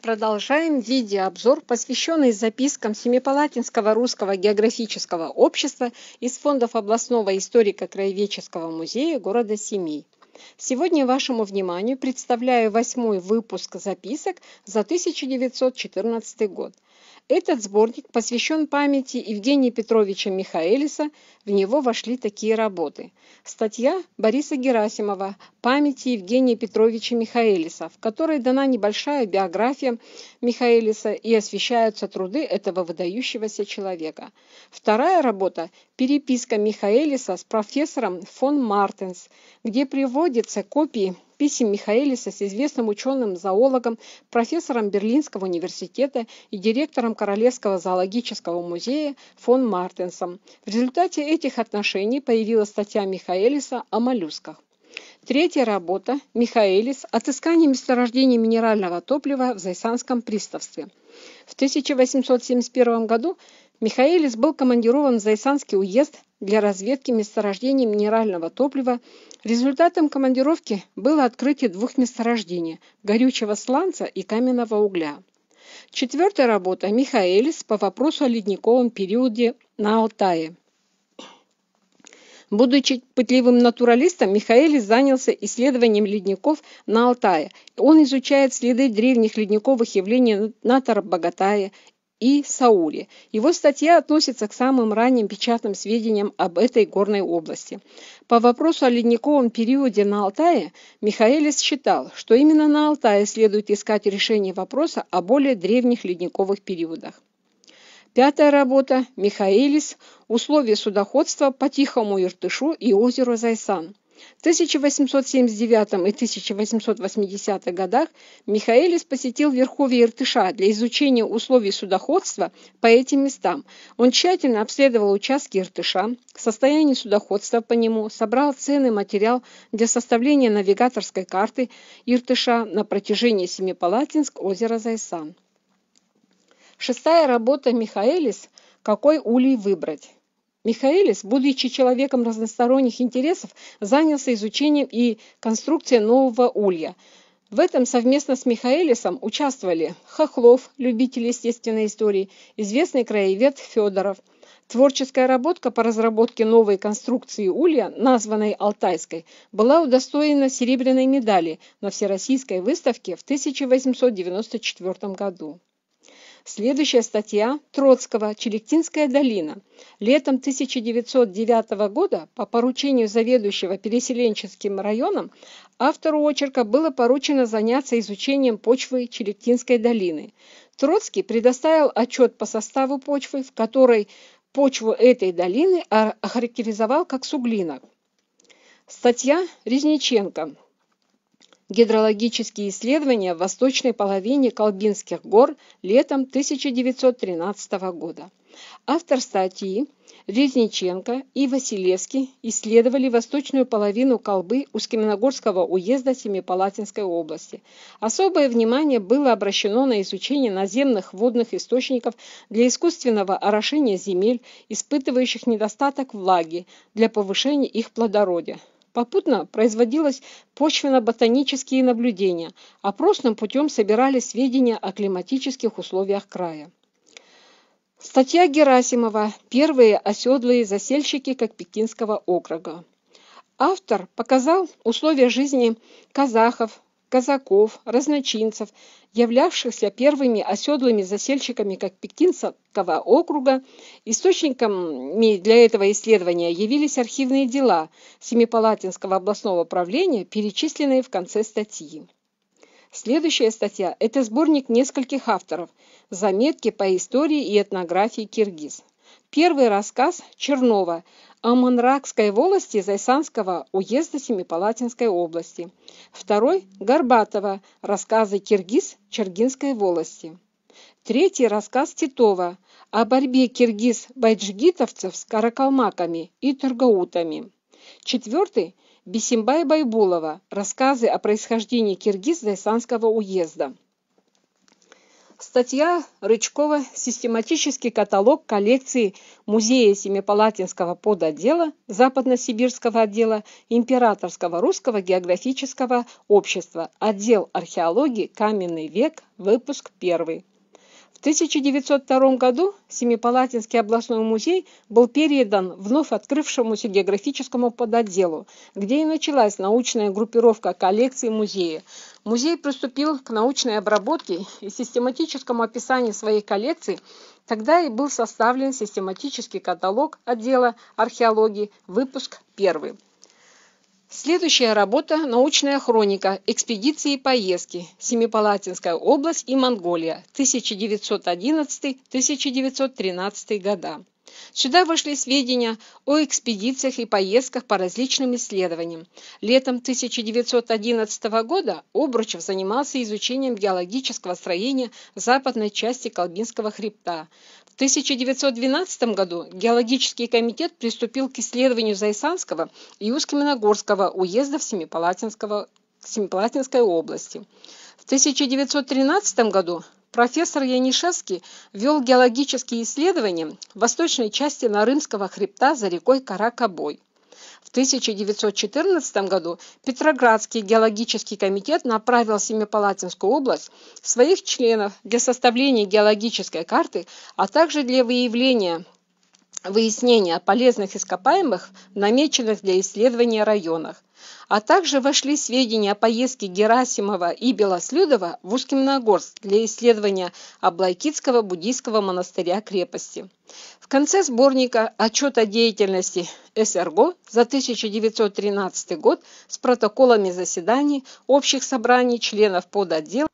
Продолжаем видеообзор, посвященный запискам Семипалатинского русского географического общества из фондов областного историко-краеведческого музея города Семей. Сегодня вашему вниманию представляю восьмой выпуск записок за 1914 год. Этот сборник посвящен памяти Евгения Петровича Михаэлиса. В него вошли такие работы. Статья Бориса Герасимова памяти Евгения Петровича Михаэлиса, в которой дана небольшая биография Михаэлиса и освещаются труды этого выдающегося человека. Вторая работа – переписка Михаэлиса с профессором фон Мартенс, где приводятся копии писем Михаэлиса с известным ученым-зоологом, профессором Берлинского университета и директором Королевского зоологического музея фон Мартенсом. В результате этих отношений появилась статья Михаэлиса о моллюсках. Третья работа Михаэлис «Отыскание месторождений минерального топлива в Зайсанском приставстве». В 1871 году Михаэлис был командирован в Зайсанский уезд для разведки месторождений минерального топлива. Результатом командировки было открытие двух месторождений – горючего сланца и каменного угля. Четвертая работа Михаэлис по вопросу о ледниковом периоде на Алтае – Будучи пытливым натуралистом, Михаэлис занялся исследованием ледников на Алтае. Он изучает следы древних ледниковых явлений на Тарабагатае и Сауле. Его статья относится к самым ранним печатным сведениям об этой горной области. По вопросу о ледниковом периоде на Алтае Михаэлис считал, что именно на Алтае следует искать решение вопроса о более древних ледниковых периодах. Пятая работа Михаилис Условия судоходства по Тихому Иртышу и озеру Зайсан». В 1879 и 1880 годах Михаэлис посетил верховье Иртыша для изучения условий судоходства по этим местам. Он тщательно обследовал участки Иртыша, состояние судоходства по нему, собрал ценный материал для составления навигаторской карты Иртыша на протяжении Семипалатинск озера Зайсан. Шестая работа Михаэлис «Какой улей выбрать?». Михаэлис, будучи человеком разносторонних интересов, занялся изучением и конструкцией нового улья. В этом совместно с Михаэлисом участвовали Хохлов, любитель естественной истории, известный краевед Федоров. Творческая работа по разработке новой конструкции улья, названной «Алтайской», была удостоена серебряной медали на Всероссийской выставке в 1894 году. Следующая статья Троцкого «Челектинская долина». Летом 1909 года по поручению заведующего переселенческим районом автору очерка было поручено заняться изучением почвы Челектинской долины. Троцкий предоставил отчет по составу почвы, в которой почву этой долины охарактеризовал как суглинок. Статья Резниченко Гидрологические исследования в восточной половине Колбинских гор летом 1913 года. Автор статьи Резниченко и Василевский исследовали восточную половину Колбы Усть-Каменогорского уезда Семипалатинской области. Особое внимание было обращено на изучение наземных водных источников для искусственного орошения земель, испытывающих недостаток влаги, для повышения их плодородия. Попутно производилось почвенно-ботанические наблюдения. Опросным путем собирали сведения о климатических условиях края. Статья Герасимова «Первые оседлые засельщики как пекинского округа». Автор показал условия жизни казахов, казаков, разночинцев, являвшихся первыми оседлыми засельщиками как Пекинского округа. Источниками для этого исследования явились архивные дела Семипалатинского областного правления, перечисленные в конце статьи. Следующая статья – это сборник нескольких авторов «Заметки по истории и этнографии Киргиз». Первый рассказ Чернова о монракской волости Зайсанского уезда Семипалатинской области. Второй – Горбатова. Рассказы киргиз Чергинской волости. Третий – рассказ Титова о борьбе киргиз-байджигитовцев с каракалмаками и тургаутами. Четвертый – Бесимбай Байбулова. Рассказы о происхождении киргиз Зайсанского уезда. Статья Рычкова «Систематический каталог коллекции Музея Семипалатинского подотдела Западно-Сибирского отдела Императорского русского географического общества. Отдел археологии. Каменный век. Выпуск 1». В 1902 году Семипалатинский областной музей был передан вновь открывшемуся географическому подотделу, где и началась научная группировка коллекций музея. Музей приступил к научной обработке и систематическому описанию своей коллекции. Тогда и был составлен систематический каталог отдела археологии, выпуск первый. Следующая работа – научная хроника экспедиции и поездки. Семипалатинская область и Монголия. 1911-1913 года. Сюда вошли сведения о экспедициях и поездках по различным исследованиям. Летом 1911 года Обручев занимался изучением геологического строения западной части Колбинского хребта. В 1912 году геологический комитет приступил к исследованию Зайсанского и усть уездов Семипалатинского Семипалатинской области. В 1913 году профессор Янишевский вел геологические исследования в восточной части Нарымского хребта за рекой Каракабой. В 1914 году Петроградский геологический комитет направил в Семипалатинскую область своих членов для составления геологической карты, а также для выявления выяснения полезных ископаемых, намеченных для исследования районах а также вошли сведения о поездке Герасимова и Белослюдова в Узкимногорск для исследования Аблайкитского буддийского монастыря-крепости. В конце сборника «Отчет о деятельности СРГО» за 1913 год с протоколами заседаний общих собраний членов подотдела